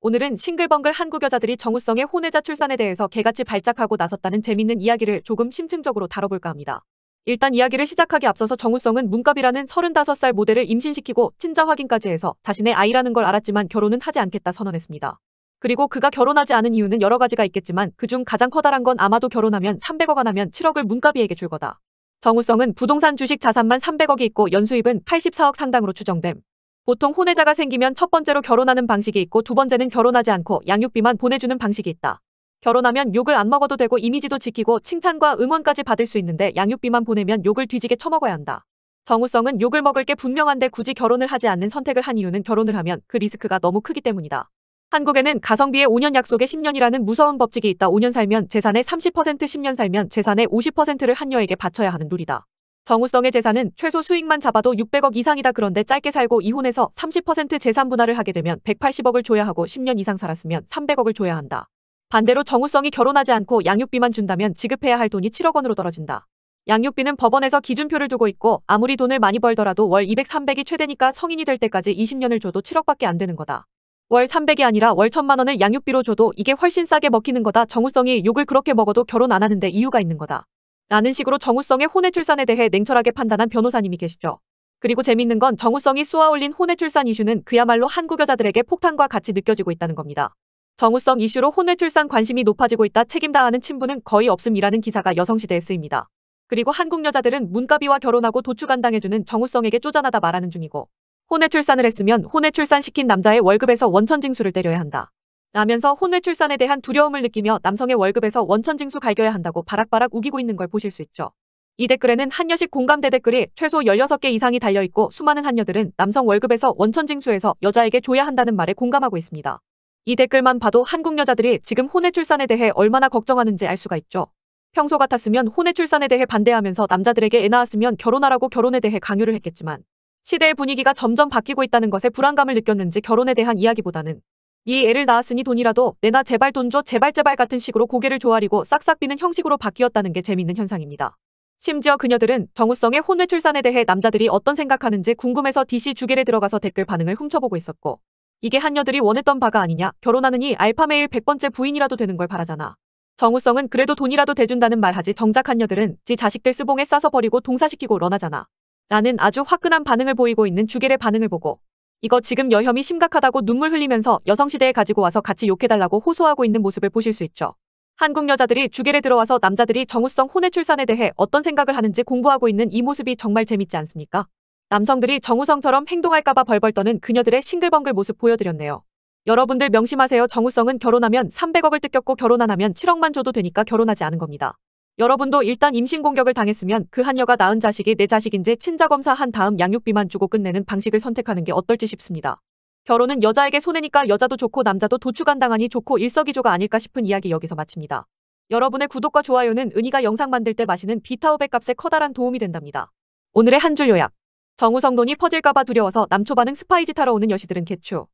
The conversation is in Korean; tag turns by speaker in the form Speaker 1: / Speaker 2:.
Speaker 1: 오늘은 싱글벙글 한국 여자들이 정우성의 혼외자 출산에 대해서 개같이 발작하고 나섰다는 재밌는 이야기를 조금 심층적으로 다뤄볼까 합니다. 일단 이야기를 시작하기 앞서서 정우성은 문갑이라는 35살 모델을 임신시키고 친자 확인까지 해서 자신의 아이라는 걸 알았지만 결혼은 하지 않겠다 선언했습니다. 그리고 그가 결혼하지 않은 이유는 여러 가지가 있겠지만 그중 가장 커다란 건 아마도 결혼하면 300억 원 하면 7억을 문갑이에게 줄 거다. 정우성은 부동산 주식 자산만 300억이 있고 연수입은 84억 상당으로 추정됨. 보통 혼외자가 생기면 첫 번째로 결혼하는 방식이 있고 두 번째는 결혼하지 않고 양육비만 보내주는 방식이 있다. 결혼하면 욕을 안 먹어도 되고 이미지도 지키고 칭찬과 응원까지 받을 수 있는데 양육비만 보내면 욕을 뒤지게 처먹어야 한다. 정우성은 욕을 먹을 게 분명한데 굳이 결혼을 하지 않는 선택을 한 이유는 결혼을 하면 그 리스크가 너무 크기 때문이다. 한국에는 가성비의 5년 약속에 10년이라는 무서운 법칙이 있다. 5년 살면 재산의 30%, 10년 살면 재산의 50%를 한여에게 바쳐야 하는 룰이다. 정우성의 재산은 최소 수익만 잡아도 600억 이상이다 그런데 짧게 살고 이혼해서 30% 재산 분할을 하게 되면 180억을 줘야 하고 10년 이상 살았으면 300억을 줘야 한다. 반대로 정우성이 결혼하지 않고 양육비만 준다면 지급해야 할 돈이 7억 원으로 떨어진다. 양육비는 법원에서 기준표를 두고 있고 아무리 돈을 많이 벌더라도 월 200, 300이 최대니까 성인이 될 때까지 20년을 줘도 7억밖에 안 되는 거다. 월 300이 아니라 월 1000만 원을 양육비로 줘도 이게 훨씬 싸게 먹히는 거다. 정우성이 욕을 그렇게 먹어도 결혼 안 하는데 이유가 있는 거다. 라는 식으로 정우성의 혼외 출산에 대해 냉철하게 판단한 변호사님이 계시죠. 그리고 재밌는 건 정우성이 쏘아올린 혼외 출산 이슈는 그야말로 한국 여자들에게 폭탄과 같이 느껴지고 있다는 겁니다. 정우성 이슈로 혼외 출산 관심이 높아지고 있다 책임다하는 친부는 거의 없음이라는 기사가 여성시대에 쓰입니다. 그리고 한국 여자들은 문가비와 결혼하고 도축안당해주는 정우성에게 쪼잔하다 말하는 중이고 혼외 출산을 했으면 혼외 출산시킨 남자의 월급에서 원천징수를 때려야 한다. 라면서 혼외 출산에 대한 두려움을 느끼며 남성의 월급에서 원천징수 갈겨야 한다고 바락바락 우기고 있는 걸 보실 수 있죠. 이 댓글에는 한녀식 공감대 댓글이 최소 16개 이상이 달려있고 수많은 한녀들은 남성 월급에서 원천징수해서 여자에게 줘야 한다는 말에 공감하고 있습니다. 이 댓글만 봐도 한국 여자들이 지금 혼외 출산에 대해 얼마나 걱정하는지 알 수가 있죠. 평소 같았으면 혼외 출산에 대해 반대하면서 남자들에게 애 낳았으면 결혼하라고 결혼에 대해 강요를 했겠지만 시대의 분위기가 점점 바뀌고 있다는 것에 불안감을 느꼈는지 결혼에 대한 이야기보다는 이 애를 낳았으니 돈이라도 내나 제발 돈줘 제발 제발 같은 식으로 고개를 조아리고 싹싹 비는 형식으로 바뀌었다는 게 재밌는 현상입니다. 심지어 그녀들은 정우성의 혼외 출산에 대해 남자들이 어떤 생각하는지 궁금해서 DC 주계에 들어가서 댓글 반응을 훔쳐보고 있었고 이게 한녀들이 원했던 바가 아니냐 결혼하느니 알파메일 100번째 부인이라도 되는 걸 바라잖아. 정우성은 그래도 돈이라도 대준다는 말하지 정작 한녀들은지 자식들 스봉에 싸서 버리고 동사시키고 런하잖아. 라는 아주 화끈한 반응을 보이고 있는 주계의 반응을 보고 이거 지금 여혐이 심각하다고 눈물 흘리면서 여성시대에 가지고 와서 같이 욕해달라고 호소하고 있는 모습을 보실 수 있죠. 한국 여자들이 주계를 들어와서 남자들이 정우성 혼외 출산에 대해 어떤 생각을 하는지 공부하고 있는 이 모습이 정말 재밌지 않습니까? 남성들이 정우성처럼 행동할까봐 벌벌 떠는 그녀들의 싱글벙글 모습 보여드렸네요. 여러분들 명심하세요. 정우성은 결혼하면 300억을 뜯겼고 결혼 안 하면 7억만 줘도 되니까 결혼하지 않은 겁니다. 여러분도 일단 임신 공격을 당했으면 그한녀가 낳은 자식이 내 자식인지 친자 검사한 다음 양육비만 주고 끝내는 방식을 선택하는 게 어떨지 싶습니다. 결혼은 여자에게 손해니까 여자도 좋고 남자도 도축안 당하니 좋고 일석이조가 아닐까 싶은 이야기 여기서 마칩니다. 여러분의 구독과 좋아요는 은희가 영상 만들 때 마시는 비타오백 값에 커다란 도움이 된답니다. 오늘의 한 줄 요약. 정우성론이 퍼질까봐 두려워서 남초반응 스파이지타러 오는 여시들은 개추.